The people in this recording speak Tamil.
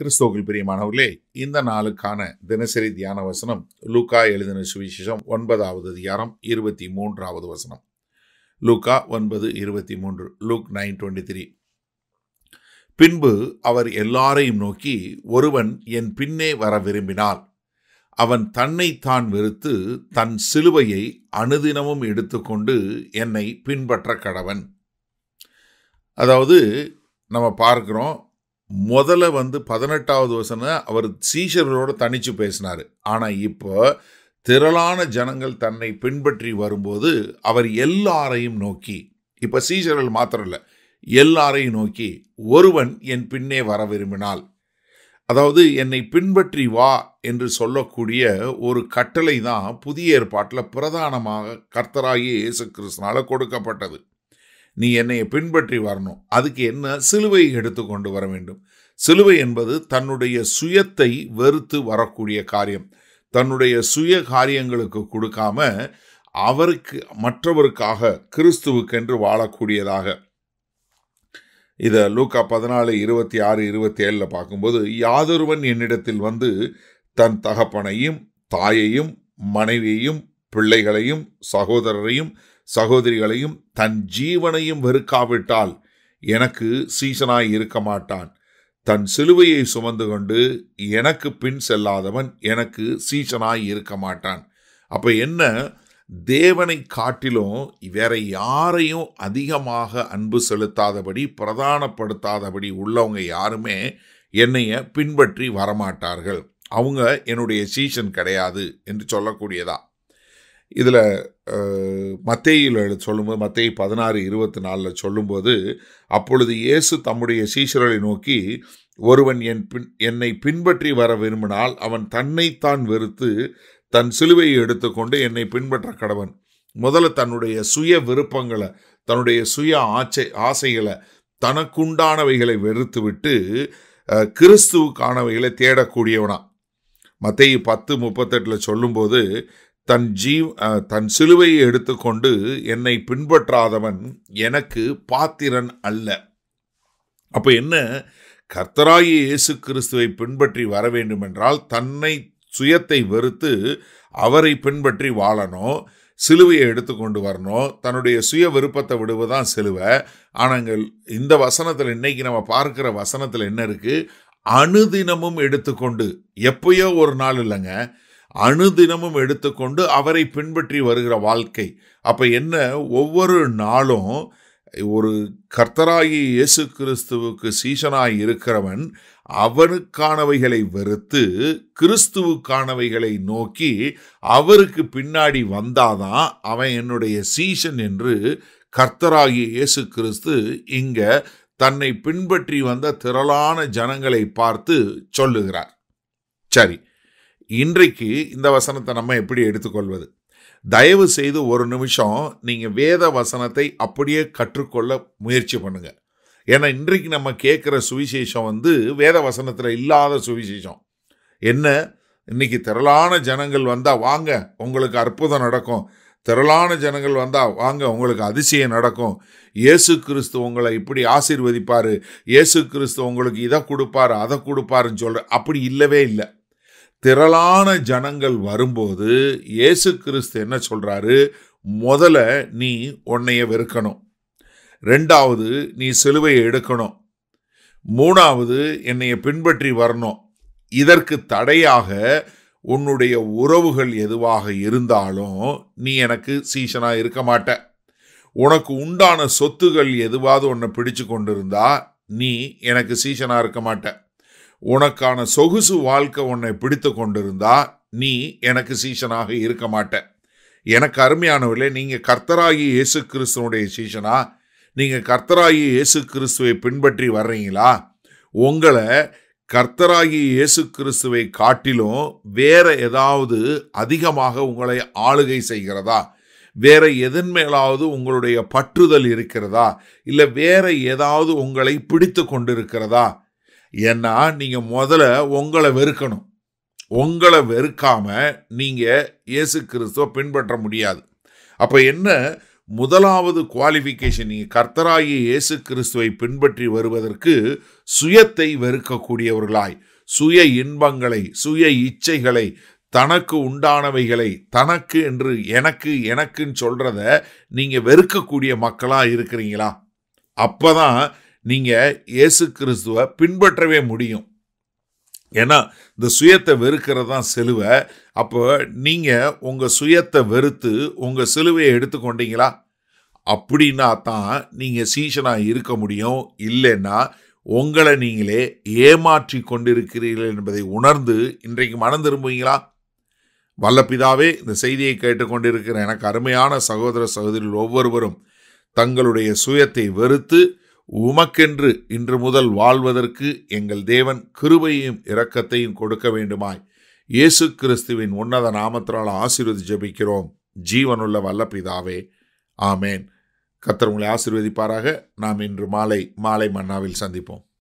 கிறிஸ்துவுக்குள் பிரியமானவர்களே இந்த நாளுக்கான தினசரி தியான வசனம் லூக்கா எழுதின சுவிசேஷம் ஒன்பதாவது அதிகாரம் இருபத்தி மூன்றாவது வசனம் லூக்கா ஒன்பது இருபத்தி மூன்று லூக் நைன் டுவெண்ட்டி த்ரீ பின்பு அவர் எல்லாரையும் நோக்கி ஒருவன் என் பின்னே வர விரும்பினால் அவன் தன்னைத்தான் வெறுத்து தன் சிலுவையை அனுதினமும் எடுத்துக்கொண்டு என்னை பின்பற்ற கடவன் அதாவது நம்ம பார்க்குறோம் முதல்ல வந்து பதினெட்டாவது வசனம் அவர் சீஷர்களோடு தனித்து பேசினார் ஆனால் இப்போ திரளான ஜனங்கள் தன்னை பின்பற்றி வரும்போது அவர் எல்லாரையும் நோக்கி இப்போ சீஷர்கள் மாத்திரம் இல்லை எல்லாரையும் நோக்கி ஒருவன் என் பின்னே வர விரும்பினால் அதாவது என்னை பின்பற்றி வா என்று சொல்லக்கூடிய ஒரு கட்டளை தான் புதிய ஏற்பாட்டில் பிரதானமாக கர்த்தராகிய இயேசு கிறிஸ்தனால் கொடுக்கப்பட்டது நீ என்னை பின்பற்றி வரணும் அதுக்கு என்ன சிலுவை எடுத்து கொண்டு வர வேண்டும் சிலுவை என்பது தன்னுடைய சுயத்தை வெறுத்து வரக்கூடிய காரியம் தன்னுடைய சுய காரியங்களுக்கு கொடுக்காம அவருக்கு மற்றவருக்காக கிறிஸ்துவுக்கென்று வாழக்கூடியதாக இதை லூக்கா பதினாலு இருபத்தி ஆறு இருபத்தி ஏழில் பார்க்கும்போது யாதொருவன் என்னிடத்தில் வந்து தன் தகப்பனையும் தாயையும் மனைவியையும் பிள்ளைகளையும் சகோதரரையும் சகோதரிகளையும் தன் ஜீவனையும் வெறுக்காவிட்டால் எனக்கு சீசனாய் இருக்க மாட்டான் தன் சிலுவையை சுமந்து கொண்டு எனக்கு பின் செல்லாதவன் எனக்கு சீசனாய் இருக்க மாட்டான் அப்போ என்ன தேவனை காட்டிலும் வேற யாரையும் அதிகமாக அன்பு செலுத்தாதபடி பிரதானப்படுத்தாதபடி உள்ளவங்க யாருமே என்னைய பின்பற்றி வரமாட்டார்கள் அவங்க என்னுடைய சீசன் கிடையாது என்று சொல்லக்கூடியதா இதில் மத்தையில் சொல்லும்போது மத்தையை பதினாறு இருபத்தி நாலில் சொல்லும்போது அப்பொழுது இயேசு தம்முடைய சீசர்களை நோக்கி ஒருவன் என் பின் என்னை பின்பற்றி வர விரும்பினால் அவன் தன்னைத்தான் வெறுத்து தன் சிலுவையை எடுத்துக்கொண்டு என்னை பின்பற்ற கடவன் முதல்ல தன்னுடைய சுய விருப்பங்களை தன்னுடைய சுய ஆச்சை ஆசைகளை தனக்குண்டானவைகளை வெறுத்து விட்டு கிறிஸ்துவுக்கானவைகளை தேடக்கூடியவனா மத்தையை பத்து முப்பத்தெட்டில் சொல்லும்போது தன் ஜீவ் தன் சிலுவையை எடுத்துக்கொண்டு என்னை பின்பற்றாதவன் எனக்கு பாத்திரன் அல்ல அப்போ என்ன கர்த்தராய இயேசு கிறிஸ்துவை பின்பற்றி வர என்றால் தன்னை சுயத்தை வெறுத்து அவரை பின்பற்றி வாழணும் சிலுவையை எடுத்துக்கொண்டு வரணும் தன்னுடைய சுய விருப்பத்தை விடுவதான் சிலுவை ஆனால் இந்த வசனத்தில் இன்னைக்கு நம்ம பார்க்குற வசனத்தில் என்ன இருக்குது அணுதினமும் எடுத்துக்கொண்டு எப்பயோ ஒரு நாள் இல்லைங்க அணுதினமும் எடுத்துக்கொண்டு அவரை பின்பற்றி வருகிற வாழ்க்கை அப்போ என்ன ஒவ்வொரு நாளும் ஒரு கர்த்தராகி இயேசு கிறிஸ்துவுக்கு சீசனாய் இருக்கிறவன் அவனுக்கானவைகளை வெறுத்து கிறிஸ்துவுக்கானவைகளை நோக்கி அவருக்கு பின்னாடி வந்தாதான் அவன் என்னுடைய சீசன் என்று கர்த்தராகி இயேசு கிறிஸ்து இங்க தன்னை பின்பற்றி வந்த திரளான ஜனங்களை பார்த்து சொல்லுகிறார் சரி இன்றைக்கு இந்த வசனத்தை நம்ம எப்படி எடுத்துக்கொள்வது தயவு செய்து ஒரு நிமிஷம் நீங்கள் வேத வசனத்தை அப்படியே கற்றுக்கொள்ள முயற்சி பண்ணுங்கள் ஏன்னா இன்றைக்கு நம்ம கேட்குற சுவிசேஷம் வந்து வேத வசனத்தில் இல்லாத சுவிசேஷம் என்ன இன்னைக்கு திரளான ஜனங்கள் வந்தால் வாங்க உங்களுக்கு அற்புதம் நடக்கும் திரளான ஜனங்கள் வந்தால் வாங்க உங்களுக்கு அதிசயம் நடக்கும் இயேசு கிறிஸ்து உங்களை இப்படி ஆசீர்வதிப்பார் இயேசு கிறிஸ்து உங்களுக்கு இதை கொடுப்பார் அதை கொடுப்பாருன்னு சொல்கிற அப்படி இல்லவே இல்லை திரளான ஜனங்கள் வரும்போது இயேசு கிறிஸ்து என்ன சொல்கிறாரு முதல்ல நீ உன்னைய வெறுக்கணும் ரெண்டாவது நீ சிலுவையை எடுக்கணும் மூணாவது என்னைய பின்பற்றி வரணும் இதற்கு தடையாக உன்னுடைய உறவுகள் எதுவாக இருந்தாலும் நீ எனக்கு சீசனாக இருக்க மாட்ட உனக்கு உண்டான சொத்துகள் எதுவாவது உன்னை பிடிச்சு கொண்டிருந்தா நீ எனக்கு சீசனாக இருக்க மாட்ட உனக்கான சொகுசு வாழ்க்கை உன்னை பிடித்து கொண்டிருந்தா நீ எனக்கு சீசனாக இருக்க மாட்ட எனக்கு அருமையானவர்களே நீங்கள் கர்த்தராகி இயேசு கிறிஸ்துவனுடைய சீசனா நீங்கள் கர்த்தராகி இயேசு கிறிஸ்துவை பின்பற்றி வர்றீங்களா உங்களை கர்த்தராகி இயேசு கிறிஸ்துவை காட்டிலும் வேற ஏதாவது அதிகமாக உங்களை ஆளுகை செய்கிறதா வேற எதன் மேலாவது உங்களுடைய பற்றுதல் இருக்கிறதா இல்லை வேற ஏதாவது உங்களை பிடித்து கொண்டிருக்கிறதா ஏன்னா நீங்கள் முதல்ல உங்களை வெறுக்கணும் உங்களை வெறுக்காமல் நீங்கள் இயேசு கிறிஸ்துவை பின்பற்ற முடியாது அப்போ என்ன முதலாவது குவாலிஃபிகேஷன் நீங்கள் கர்த்தராகி இயேசு கிறிஸ்துவை பின்பற்றி வருவதற்கு சுயத்தை வெறுக்கக்கூடியவர்களாய் சுய இன்பங்களை சுய இச்சைகளை தனக்கு உண்டானவைகளை தனக்கு என்று எனக்கு எனக்குன்னு சொல்கிறத நீங்கள் வெறுக்கக்கூடிய மக்களாக இருக்கிறீங்களா அப்போ தான் நீங்கள் இயேசு கிறிஸ்துவை பின்பற்றவே முடியும் ஏன்னா இந்த சுயத்தை வெறுக்கிறது தான் சிலுவை அப்போ நீங்கள் உங்கள் சுயத்தை வெறுத்து உங்கள் சிலுவையை எடுத்துக்கொண்டீங்களா அப்படின்னா தான் நீங்கள் சீசனாக இருக்க முடியும் இல்லைன்னா உங்களை நீங்களே ஏமாற்றி கொண்டிருக்கிறீர்கள் என்பதை உணர்ந்து இன்றைக்கு மனம் திரும்புவீங்களா வல்லப்பிதாவே இந்த செய்தியை கேட்டுக்கொண்டிருக்கிற எனக்கு அருமையான சகோதர சகோதரிகள் ஒவ்வொருவரும் தங்களுடைய சுயத்தை வெறுத்து உமக்கென்று இன்று முதல் வாழ்வதற்கு எங்கள் தேவன் கிருபையும் இரக்கத்தையும் கொடுக்க வேண்டுமாய் இயேசு கிறிஸ்துவின் உன்னத நாமத்தினால் ஆசீர்வதி ஜபிக்கிறோம் ஜீவனுள்ள வல்ல பிதாவே ஆமேன் கத்தர் உங்களை ஆசீர்வதிப்பாராக நாம் இன்று மாலை மாலை மன்னாவில் சந்திப்போம்